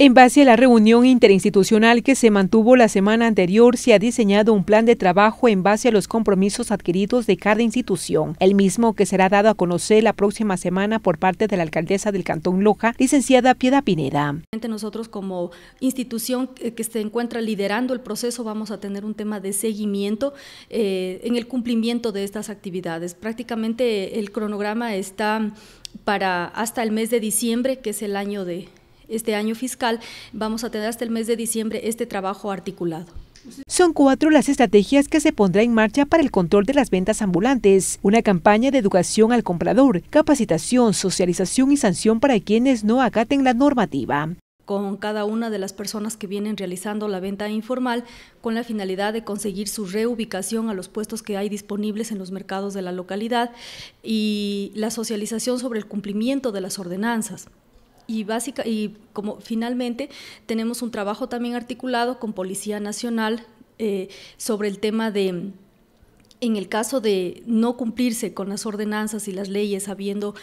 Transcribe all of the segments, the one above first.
En base a la reunión interinstitucional que se mantuvo la semana anterior, se ha diseñado un plan de trabajo en base a los compromisos adquiridos de cada institución, el mismo que será dado a conocer la próxima semana por parte de la alcaldesa del Cantón Loja, licenciada Pieda Pineda. Nosotros como institución que se encuentra liderando el proceso vamos a tener un tema de seguimiento eh, en el cumplimiento de estas actividades. Prácticamente el cronograma está para hasta el mes de diciembre, que es el año de este año fiscal, vamos a tener hasta el mes de diciembre este trabajo articulado. Son cuatro las estrategias que se pondrá en marcha para el control de las ventas ambulantes, una campaña de educación al comprador, capacitación, socialización y sanción para quienes no acaten la normativa con cada una de las personas que vienen realizando la venta informal con la finalidad de conseguir su reubicación a los puestos que hay disponibles en los mercados de la localidad y la socialización sobre el cumplimiento de las ordenanzas y básica y como finalmente tenemos un trabajo también articulado con Policía Nacional eh, sobre el tema de en el caso de no cumplirse con las ordenanzas y las leyes habiendo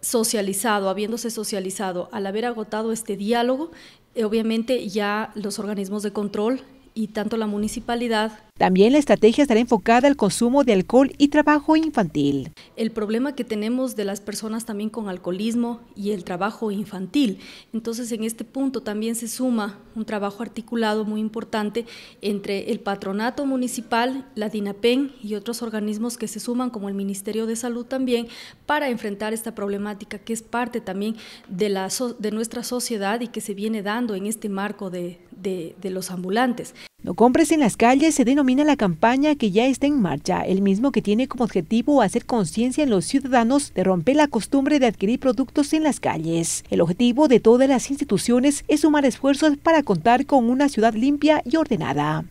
socializado, habiéndose socializado, al haber agotado este diálogo, eh, obviamente ya los organismos de control y tanto la municipalidad. También la estrategia estará enfocada al consumo de alcohol y trabajo infantil. El problema que tenemos de las personas también con alcoholismo y el trabajo infantil. Entonces en este punto también se suma un trabajo articulado muy importante entre el patronato municipal, la DINAPEN y otros organismos que se suman como el Ministerio de Salud también para enfrentar esta problemática que es parte también de, la, de nuestra sociedad y que se viene dando en este marco de, de, los ambulantes. No compres en las calles se denomina la campaña que ya está en marcha, el mismo que tiene como objetivo hacer conciencia en los ciudadanos de romper la costumbre de adquirir productos en las calles. El objetivo de todas las instituciones es sumar esfuerzos para contar con una ciudad limpia y ordenada.